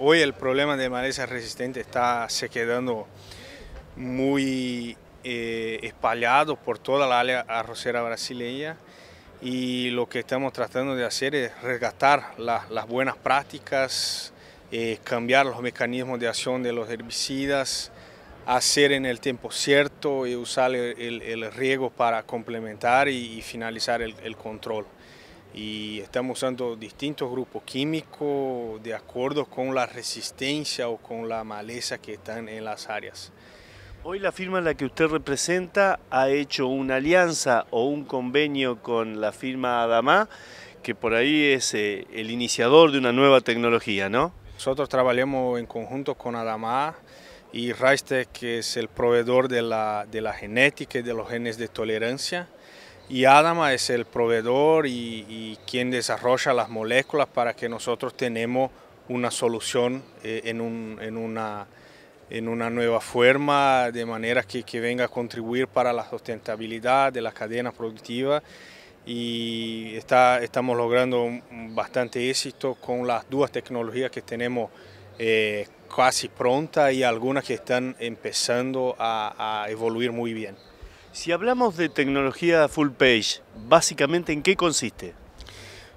Hoy el problema de maleza resistente está se quedando muy eh, espallado por toda la área arrocera brasileña y lo que estamos tratando de hacer es resgatar las buenas prácticas, eh, cambiar los mecanismos de acción de los herbicidas, hacer en el tiempo cierto y usar el, riego para complementar y, finalizar el control y estamos usando distintos grupos químicos de acuerdo con la resistencia o con la maleza que están en las áreas. Hoy la firma en la que usted representa ha hecho una alianza o un convenio con la firma Adama, que por ahí es eh, el iniciador de una nueva tecnología, ¿no? Nosotros trabajamos en conjunto con Adama y Raistec, que es el proveedor de la, de la genética y de los genes de tolerancia y Adama es el proveedor y, quien desarrolla las moléculas para que nosotros tenemos una solución eh, en, una, nueva forma, de manera que, venga a contribuir para la sustentabilidad de la cadena productiva y estamos logrando bastante éxito con las dos tecnologías que tenemos eh, casi prontas y algunas que están empezando a, a evoluir muy bien. Si hablamos de tecnología full page, básicamente ¿en qué consiste?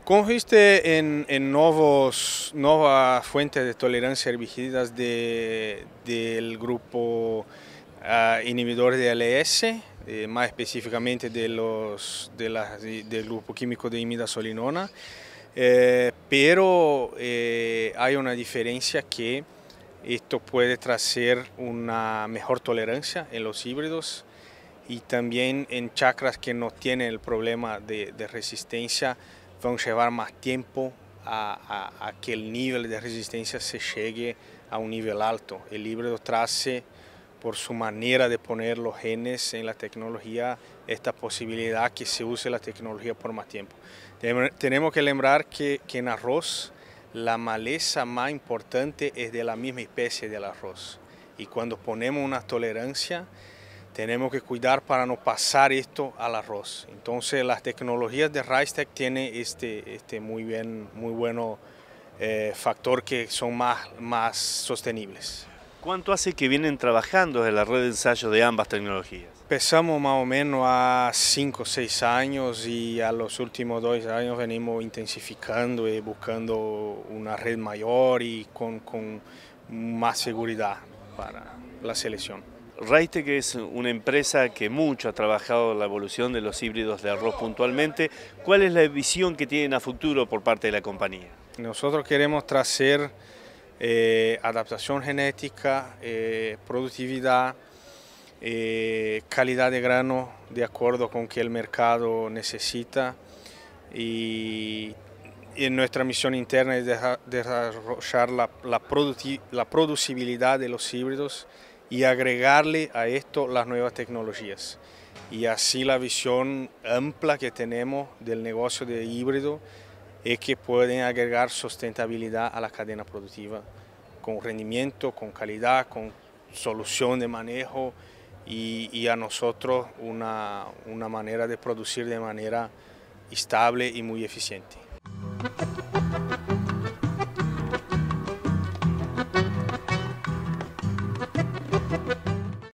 Consiste en, nuevos, nuevas fuentes de tolerancia herbicidas de, del grupo ah, inhibidor de ALS, eh, más específicamente de los, del grupo químico de imidazolinona, eh, pero eh, hay una diferencia que esto puede traer una mejor tolerancia en los híbridos y también en chakras que no tienen el problema de, resistencia van a llevar más tiempo a, que el nivel de resistencia se llegue a un nivel alto. El híbrido trace, por su manera de poner los genes en la tecnología, esta posibilidad que se use la tecnología por más tiempo. Tenemos que lembrar que en arroz la maleza más importante es de la misma especie del arroz. Y cuando ponemos una tolerancia, tenemos que cuidar para no pasar esto al arroz. Entonces las tecnologías de RiceTech tienen este, este muy, bien, muy bueno eh, factor que son más, más sostenibles. ¿Cuánto hace que vienen trabajando en la red de ensayo de ambas tecnologías? Empezamos más o menos a 5 o 6 años y a los últimos 2 años venimos intensificando y buscando una red mayor y con, con más seguridad para la selección que es una empresa que mucho ha trabajado en la evolución de los híbridos de arroz puntualmente. ¿Cuál es la visión que tienen a futuro por parte de la compañía? Nosotros queremos traer eh, adaptación genética, eh, productividad, eh, calidad de grano de acuerdo con que el mercado necesita y, nuestra misión interna es desarrollar la, la producibilidad de los híbridos y agregarle a esto las nuevas tecnologías. Y así la visión amplia que tenemos del negocio de híbrido es que pueden agregar sustentabilidad a la cadena productiva con rendimiento, con calidad, con solución de manejo y, a nosotros una, una manera de producir de manera estable y muy eficiente.